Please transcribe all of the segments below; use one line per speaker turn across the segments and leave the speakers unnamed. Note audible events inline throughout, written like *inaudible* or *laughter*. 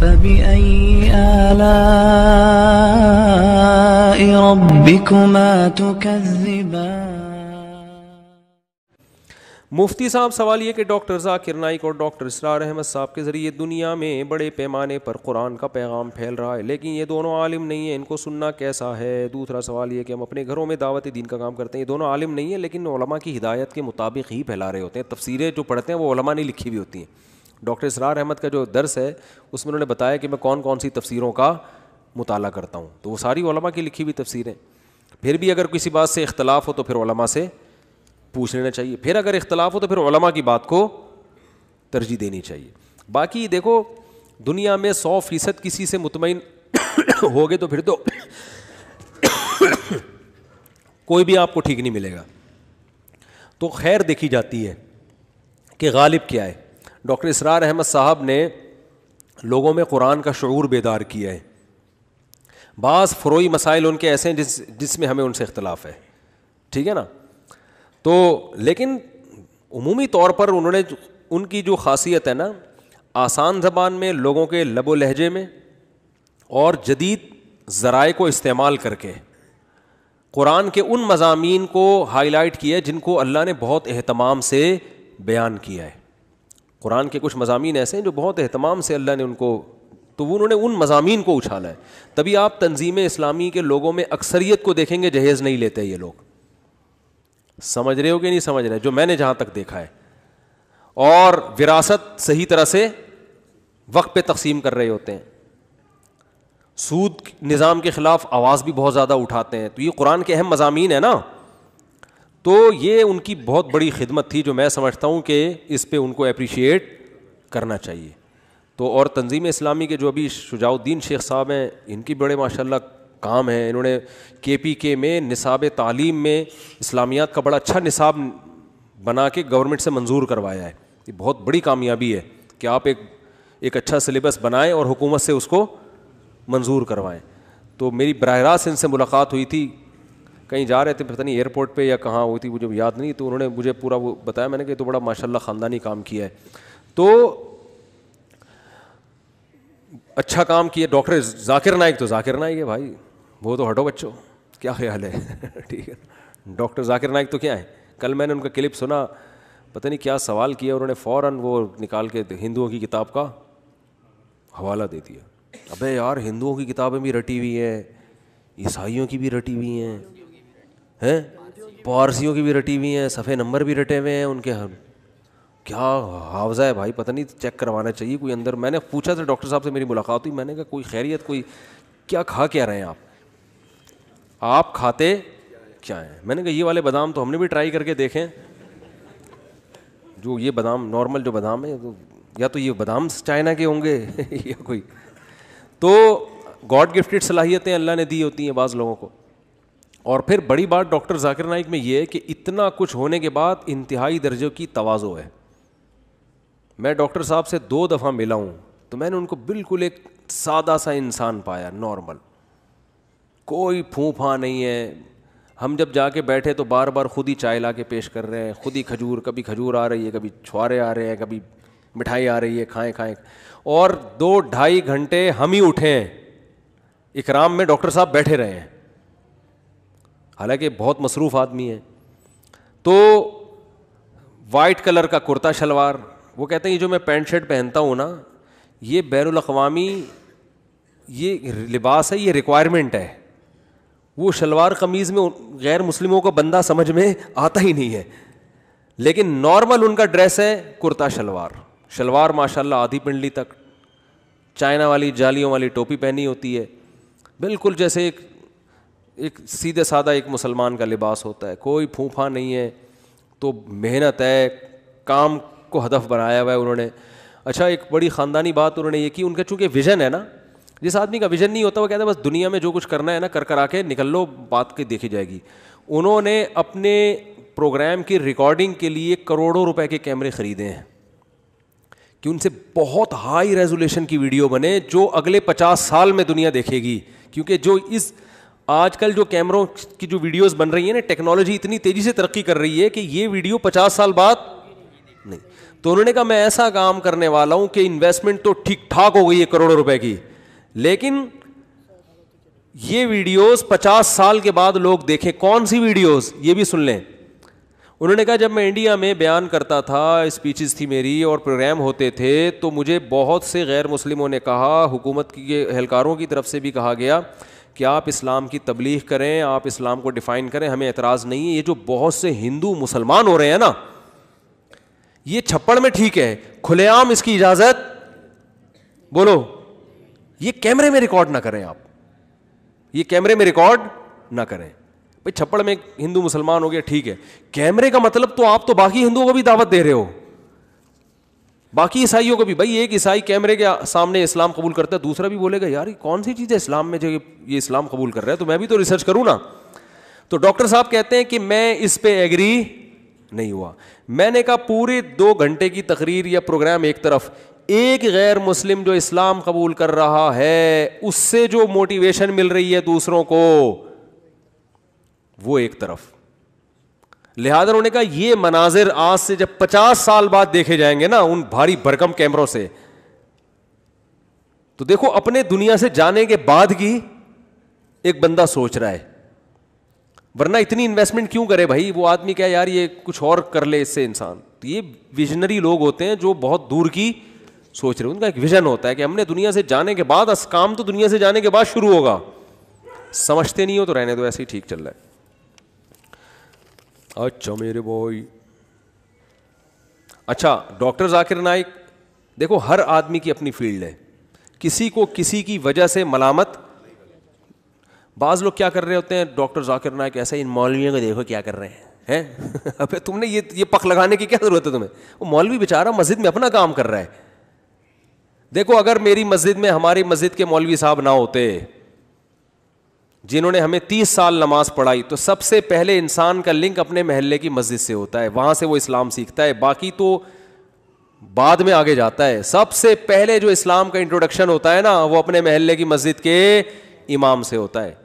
فبأي آلاء ربكما मुफ्ती साहब सवाल ये कि डॉक्टर जाकिर नाइक और डॉक्टर इसरार अहमद साहब के ज़रिए दुनिया में बड़े पैमाने पर कुरान का पैगाम फैल रहा है लेकिन ये दोनों आलिम नहीं है इनको सुनना कैसा है दूसरा सवाल ये कि हम अपने घरों में दावत दीन का काम करते हैं ये दोनों आलिम नहीं है लेकिन की हिदायत के मुताबिक ही फैला रहे होते हैं तफसीरें जो पढ़ते हैं वो ओलमा ने लिखी हुई होती हैं डॉक्टर इसरार अहमद का जो दर्स है उसमें उन्होंने बताया कि मैं कौन कौन सी तफसीरों का मुताला करता हूँ तो वो सारी ओलमा की लिखी हुई तफसीरें फिर भी अगर किसी बात से इख्तलाफ हो तो फिर ओलमा से पूछ लेना चाहिए फिर अगर इख्तलाफ हो तो फिर ओलमा की बात को तरजीह देनी चाहिए बाकी देखो दुनिया में सौ फीसद किसी से मुतमिन *coughs* हो गए तो फिर तो *coughs* कोई भी आपको ठीक नहीं मिलेगा तो खैर देखी जाती है कि गालिब क्या है डॉक्टर इसरार अहमद साहब ने लोगों में कुरान का शूर बेदार किया है बाज़ फ़रोई मसाइल उनके ऐसे हैं जिस जिसमें हमें उनसे इख्तलाफ है ठीक है ना तो लेकिन उमूमी तौर पर उन्होंने उनकी जो खासियत है ना आसान जबान में लोगों के लबो लहजे में और जदीद ज़राए को इस्तेमाल करके कुरान के उन मजामी को हाईलाइट किया है जिनको अल्लाह ने बहुत अहतमाम से बयान किया है कुरान के कुछ मजामी ऐसे हैं जो बहुत अहतमाम से अल्लाह ने उनको तो वो उन्होंने उन मजामी को उछाला है तभी आप तंजीम इस्लामी के लोगों में अक्सरियत को देखेंगे जहेज़ नहीं लेते ये लोग समझ रहे हो कि नहीं समझ रहे जो मैंने जहाँ तक देखा है और विरासत सही तरह से वक्त पर तकसीम कर रहे होते हैं सूद निज़ाम के ख़िलाफ़ आवाज़ भी बहुत ज़्यादा उठाते हैं तो ये कुरान के अहम मजामी है ना तो ये उनकी बहुत बड़ी खिदमत थी जो मैं समझता हूँ कि इस पर उनको अप्रिशिएट करना चाहिए तो और तंजीम इस्लामी के जो अभी शुजाउद्दीन शेख साहब हैं इनकी बड़े माशा काम है इन्होंने के पी के में निसाब तालीम में इस्लामियात का बड़ा अच्छा निसाब बना के गवर्नमेंट से मंजूर करवाया है ये बहुत बड़ी कामयाबी है कि आप एक एक अच्छा सिलेबस बनाएं और हुकूमत से उसको मंजूर करवाएं तो मेरी बरह रास्त इनसे मुलाकात हुई थी कहीं जा रहे थे पता नहीं एयरपोर्ट पे या कहाँ हुई थी मुझे याद नहीं तो उन्होंने मुझे पूरा वो बताया मैंने कि तो बड़ा माशाल्लाह ख़ानदानी काम किया है तो अच्छा काम किया डॉक्टर जाकिर नाइक तो जाकिर नाइक है भाई वो तो हटो बच्चों क्या ख्याल है *laughs* ठीक है डॉक्टर जाकिर नाइक तो क्या है कल मैंने उनका क्लिप सुना पता नहीं क्या सवाल किया उन्होंने फ़ौर वो निकाल के हिंदुओं की किताब का हवाला दे दिया अबे यार हिंदुओं की किताबें भी रटी हुई हैं ईसाइयों की भी रटी हुई हैं हैं पारसियों की भी रटी हुई हैं सफ़े नंबर भी रटे हुए हैं उनके हम क्या हावजा है भाई पता नहीं चेक करवाना चाहिए कोई अंदर मैंने पूछा था डॉक्टर साहब से मेरी मुलाकात हुई मैंने कहा कोई खैरियत कोई क्या खा क्या रहे हैं आप आप खाते क्या हैं मैंने कहा ये वाले बादाम तो हमने भी ट्राई करके देखे जो ये बादाम नॉर्मल जो बादाम है तो या तो ये बादाम चाइना के होंगे *laughs* या कोई तो गॉड गिफ्टेड सलाहियतें अल्लाह ने दी होती हैं बाज़ लोगों को और फिर बड़ी बात डॉक्टर जाकिर नाइक में यह है कि इतना कुछ होने के बाद इंतहाई दर्जे की तोज़ो है मैं डॉक्टर साहब से दो दफ़ा मिला हूँ तो मैंने उनको बिल्कुल एक सादा सा इंसान पाया नॉर्मल कोई फूफा नहीं है हम जब जाके बैठे तो बार बार खुद ही चाय ला के पेश कर रहे हैं खुद ही खजूर कभी खजूर आ रही है कभी छुआरे आ रहे हैं कभी मिठाई आ रही है खाएं खाएं और दो ढाई घंटे हम ही उठे हैं इकराम में डॉक्टर साहब बैठे रहे हैं हालांकि बहुत मसरूफ़ आदमी है तो वाइट कलर का कुर्ता शलवार वो कहते हैं ये जो मैं पैंट शर्ट पहनता हूँ ना ये बैन अवी ये लिबास है ये रिक्वायरमेंट है वो शलवार कमीज़ में गैर मुस्लिमों का बंदा समझ में आता ही नहीं है लेकिन नॉर्मल उनका ड्रेस है कुर्ता शलवार शलवार माशाल्लाह आधी पिंडली तक चाइना वाली जालियों वाली टोपी पहनी होती है बिल्कुल जैसे एक एक सीधे साधा एक मुसलमान का लिबास होता है कोई फूफा नहीं है तो मेहनत है काम को हदफ बनाया हुआ है उन्होंने अच्छा एक बड़ी ख़ानदानी बात उन्होंने ये की उनका चूँकि विज़न है ना जिस आदमी का विज़न नहीं होता वो कहते है बस दुनिया में जो कुछ करना है ना कर कर आके निकल लो बात की देखी जाएगी उन्होंने अपने प्रोग्राम की रिकॉर्डिंग के लिए करोड़ों रुपए के कैमरे ख़रीदे हैं कि उनसे बहुत हाई रेजोल्यूशन की वीडियो बने जो अगले पचास साल में दुनिया देखेगी क्योंकि जो इस आजकल जो कैमरों की जो वीडियोस बन रही है ना टेक्नोलॉजी इतनी तेजी से तरक्की कर रही है कि ये वीडियो पचास साल बाद नहीं तो उन्होंने कहा मैं ऐसा काम करने वाला हूं कि इन्वेस्टमेंट तो ठीक ठाक हो गई है करोड़ों रुपए की लेकिन ये वीडियोस पचास साल के बाद लोग देखें कौन सी वीडियोस ये भी सुन लें उन्होंने कहा जब मैं इंडिया में बयान करता था स्पीचेस थी मेरी और प्रोग्राम होते थे तो मुझे बहुत से गैर मुस्लिमों ने कहा हुकूमत की एहलकारों की तरफ से भी कहा गया कि आप इस्लाम की तबलीग करें आप इस्लाम को डिफाइन करें हमें एतराज़ नहीं है ये जो बहुत से हिंदू मुसलमान हो रहे हैं ना ये छप्पड़ में ठीक है खुलेआम इसकी इजाज़त बोलो ये कैमरे में रिकॉर्ड ना करें आप ये कैमरे में रिकॉर्ड ना करें भाई छप्पड़ में हिंदू मुसलमान हो गया ठीक है कैमरे का मतलब तो आप तो बाकी हिंदुओं को भी दावत दे रहे हो बाकी ईसाइयों को भी भाई एक ईसाई कैमरे के सामने इस्लाम कबूल करता है दूसरा भी बोलेगा यार कौन सी चीज़ है इस्लाम में जो ये इस्लाम कबूल कर रहा है तो मैं भी तो रिसर्च करूँ ना तो डॉक्टर साहब कहते हैं कि मैं इस पे एग्री नहीं हुआ मैंने कहा पूरे दो घंटे की तकरीर या प्रोग्राम एक तरफ एक गैर मुस्लिम जो इस्लाम कबूल कर रहा है उससे जो मोटिवेशन मिल रही है दूसरों को वो एक तरफ लिहाजा उन्होंने कहा ये मनाजिर आज से जब पचास साल बाद देखे जाएंगे ना उन भारी भरकम कैमरों से तो देखो अपने दुनिया से जाने के बाद की एक बंदा सोच रहा है वरना इतनी इन्वेस्टमेंट क्यों करे भाई वो आदमी क्या यार ये कुछ और कर ले इससे इंसान तो ये विजनरी लोग होते हैं जो बहुत दूर की सोच रहे उनका एक विजन होता है कि हमने दुनिया से जाने के बाद काम तो दुनिया से जाने के बाद शुरू होगा समझते नहीं हो तो रहने दो ऐसे ही ठीक चल रहा है अच्छा मेरे बॉय अच्छा डॉक्टर जाकिर नाइक देखो हर आदमी की अपनी फील्ड है किसी को किसी की वजह से मलामत बाज लोग क्या कर रहे होते हैं डॉक्टर जाकिर नायक ऐसा इन मौलवियों को देखो क्या कर रहे हैं हैं *laughs* अबे तुमने ये ये पख लगाने की क्या ज़रूरत है तुम्हें वो मौलवी बेचारा मस्जिद में अपना काम कर रहा है देखो अगर मेरी मस्जिद में हमारी मस्जिद के मौलवी साहब ना होते जिन्होंने हमें तीस साल नमाज पढ़ाई तो सबसे पहले इंसान का लिंक अपने महल्ले की मस्जिद से होता है वहाँ से वो इस्लाम सीखता है बाकी तो बाद में आगे जाता है सबसे पहले जो इस्लाम का इंट्रोडक्शन होता है ना वो अपने महल्ले की मस्जिद के इमाम से होता है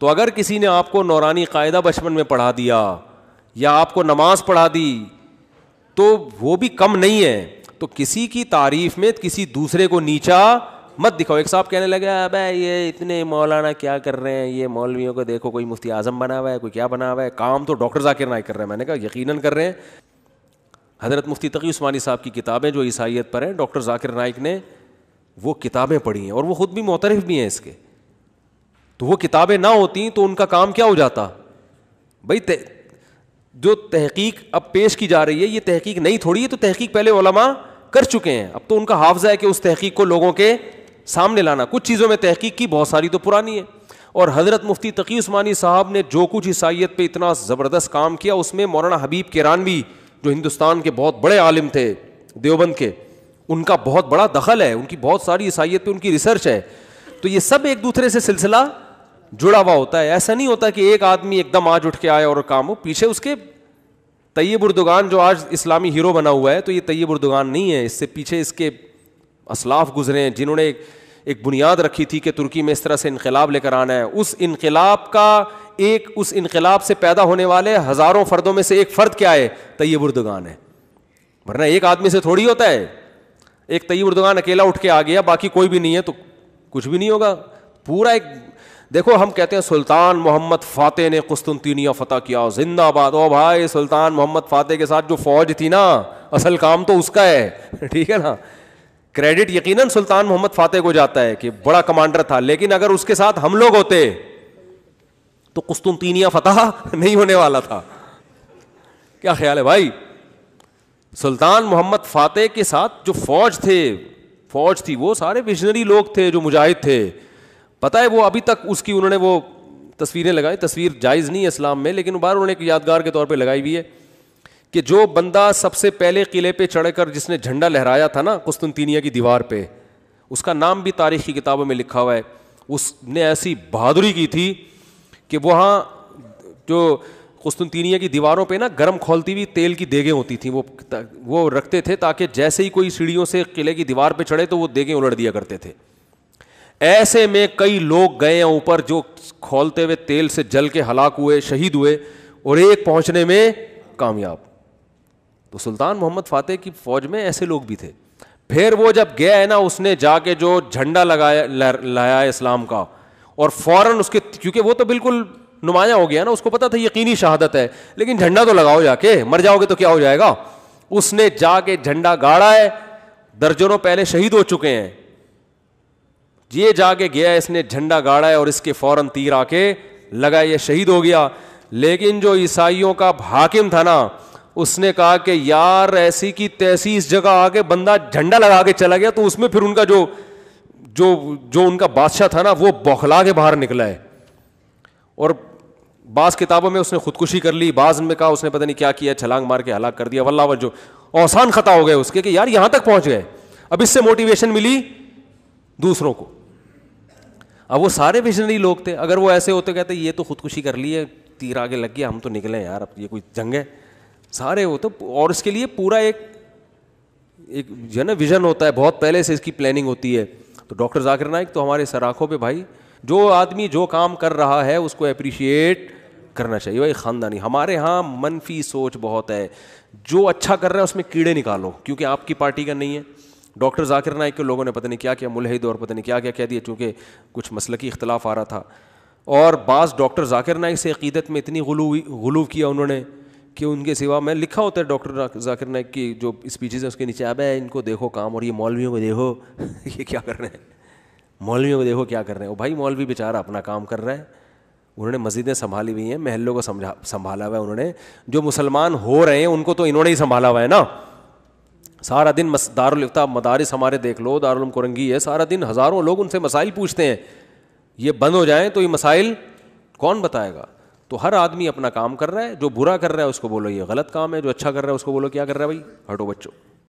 तो अगर किसी ने आपको नौरानी कायदा बचपन में पढ़ा दिया या आपको नमाज पढ़ा दी तो वो भी कम नहीं है तो किसी की तारीफ में किसी दूसरे को नीचा मत दिखाओ एक साहब कहने लगे अब ये इतने मौलाना क्या कर रहे हैं ये मौलवियों को देखो कोई मुफ्ती आजम बना हुआ है कोई क्या बना हुआ है काम तो डॉक्टर जाकिर नायक कर रहे हैं मैंने कहा यकीनन कर रहे हैं हज़रत मुफ्ती तकी उस्मानी साहब की किताबें जो ईसाइत पर हैं डॉक्टर जाकिर नाइक ने वो किताबें पढ़ी हैं और वो ख़ुद भी मोतरफ भी हैं इसके तो वो किताबें ना होती तो उनका काम क्या हो जाता भाई ते, जो तहकीक अब पेश की जा रही है ये तहकीक नहीं थोड़ी है तो तहकीक पहले ओलमा कर चुके हैं अब तो उनका हाफजा है कि उस तहकीक को लोगों के सामने लाना कुछ चीज़ों में तहकीक की बहुत सारी तो पुरानी है और हज़रत मुफ्ती तकी उस्मानी साहब ने जो कुछ ईसाइत पर इतना ज़बरदस्त काम किया उसमें मौलाना हबीब के रानवी जो हिंदुस्तान के बहुत बड़े आलम थे देवबंद के उनका बहुत बड़ा दखल है उनकी बहुत सारी ईसाइत पे उनकी रिसर्च है तो ये सब एक दूसरे से सिलसिला जुड़ा हुआ होता है ऐसा नहीं होता कि एक आदमी एकदम आज उठ के आए और काम हो पीछे उसके तैयब उर्दुगान जो आज इस्लामी हीरो बना हुआ है तो ये तैयब उर्दुगान नहीं है इससे पीछे इसके असलाफ गुजरे हैं जिन्होंने एक, एक बुनियाद रखी थी कि तुर्की में इस तरह से इनकलाब लेकर आना है उस इनकलाब का एक उस इनकलाब से पैदा होने वाले हज़ारों फर्दों में से एक फ़र्द क्या है तय्यब उर्दगान है वरना एक आदमी से थोड़ी होता है एक तय्यब उर्दगान अकेला उठ के आ गया बाकी कोई भी नहीं है तो कुछ भी नहीं होगा पूरा एक देखो हम कहते हैं सुल्तान मोहम्मद फातेह ने कुस्तुनतीनिया फतेह किया जिंदाबाद ओ भाई सुल्तान मोहम्मद फातेह के साथ जो फ़ौज थी ना असल काम तो उसका है *laughs* ठीक है ना क्रेडिट यकीनन सुल्तान मोहम्मद फातेह को जाता है कि बड़ा कमांडर था लेकिन अगर उसके साथ हम लोग होते तो कुस्तुनतीनिया फतह नहीं होने वाला था क्या ख्याल है भाई सुल्तान मोहम्मद फातेह के साथ जो फौज थे फौज थी वो सारे विजनरी लोग थे जो मुजाहिद थे पता है वो अभी तक उसकी उन्होंने वो तस्वीरें लगाई तस्वीर जायज़ नहीं है इस्लाम में लेकिन बार उन्होंने एक यादगार के तौर पर लगाई हुई है कि जो बंदा सबसे पहले किले पे चढ़कर जिसने झंडा लहराया था ना कुस्तुनतीनिया की दीवार पे उसका नाम भी तारीख की किताबों में लिखा हुआ है उसने ऐसी बहादुरी की थी कि वहाँ जो कुस्तुनतीनिया की दीवारों पे ना गर्म खोलती हुई तेल की देगें होती थी वो वो रखते थे ताकि जैसे ही कोई सीढ़ियों से किले की दीवार पर चढ़े तो वो देगें उलट दिया करते थे ऐसे में कई लोग गए हैं ऊपर जो खोलते हुए तेल से जल के हलाक हुए शहीद हुए और एक पहुँचने में कामयाब तो सुल्तान मोहम्मद फातेह की फ़ौज में ऐसे लोग भी थे फिर वो जब गया है ना उसने जाके जो झंडा लगाया लाया इस्लाम का और फ़ौरन उसके क्योंकि वो तो बिल्कुल नुमाया हो गया ना उसको पता था यकीनी शहादत है लेकिन झंडा तो लगाओ जाके मर जाओगे तो क्या हो जाएगा उसने जाके झंडा गाड़ा है दर्जनों पहले शहीद हो चुके हैं ये जाके गया इसने झंडा गाड़ा है और इसके फौरन तीर आके लगा ये शहीद हो गया लेकिन जो ईसाइयों का हाकिम था ना उसने कहा कि यार ऐसी की तैसी इस जगह आके बंदा झंडा लगा के चला गया तो उसमें फिर उनका जो जो जो उनका बादशाह था ना वो बौखला के बाहर निकला है और बाज़ किताबों में उसने खुदकुशी कर ली बाज में कहा उसने पता नहीं क्या किया छलांग मार के हलाक कर दिया वल्ला जो औसान खता हो गए उसके कि यार यहां तक पहुंच गए अब इससे मोटिवेशन मिली दूसरों को अब वो सारे विजनरी लोग थे अगर वो ऐसे होते कहते ये तो खुदकुशी कर ली है तीर आगे लग गया हम तो निकले यार अब ये कोई जंग है सारे वो तो और इसके लिए पूरा एक एक जो है ना विजन होता है बहुत पहले से इसकी प्लानिंग होती है तो डॉक्टर जाकिर नाइक तो हमारे सराखों पे भाई जो आदमी जो काम कर रहा है उसको अप्रिशिएट करना चाहिए भाई ख़ानदानी हमारे यहाँ मनफी सोच बहुत है जो अच्छा कर रहा है उसमें कीड़े निकालो क्योंकि आपकी पार्टी का नहीं है डॉक्टर जाकिर नाइक के लोगों ने पता नहीं क्या क्या मुलहिद और पता नहीं क्या क्या कह दिया चूँकि कुछ मसल की इख्तलाफ आ रहा था और बास डॉक्टर जाकिर नाइक से अकीदत में इतनी गुलू गुलूव किया उन्होंने कि उनके सिवा मैं लिखा होता है डॉक्टर जाकिर नाइक की जो स्पीचेज है उसके नीचे अब है इनको देखो काम और ये मौलवियों को देखो *laughs* ये क्या कर रहे हैं मौलवियों को देखो क्या कर रहे हैं वो भाई मौलवी बेचारा अपना काम कर रहा है उन्होंने मस्जिदें संभाली हुई हैं महलों को समझा संभाला हुआ है उन्होंने जो मुसलमान हो रहे हैं उनको तो इन्होंने ही संभाला हुआ है ना सारा दिन दारुलफ्ता मदारिस हमारे देख लो दारुल कुरंगी है सारा दिन हज़ारों लोग उनसे मसाइल पूछते हैं ये बंद हो जाएं तो ये मसाइल कौन बताएगा तो हर आदमी अपना काम कर रहा है जो बुरा कर रहा है उसको बोलो ये गलत काम है जो अच्छा कर रहा है उसको बोलो क्या कर रहा है भाई हटो बच्चों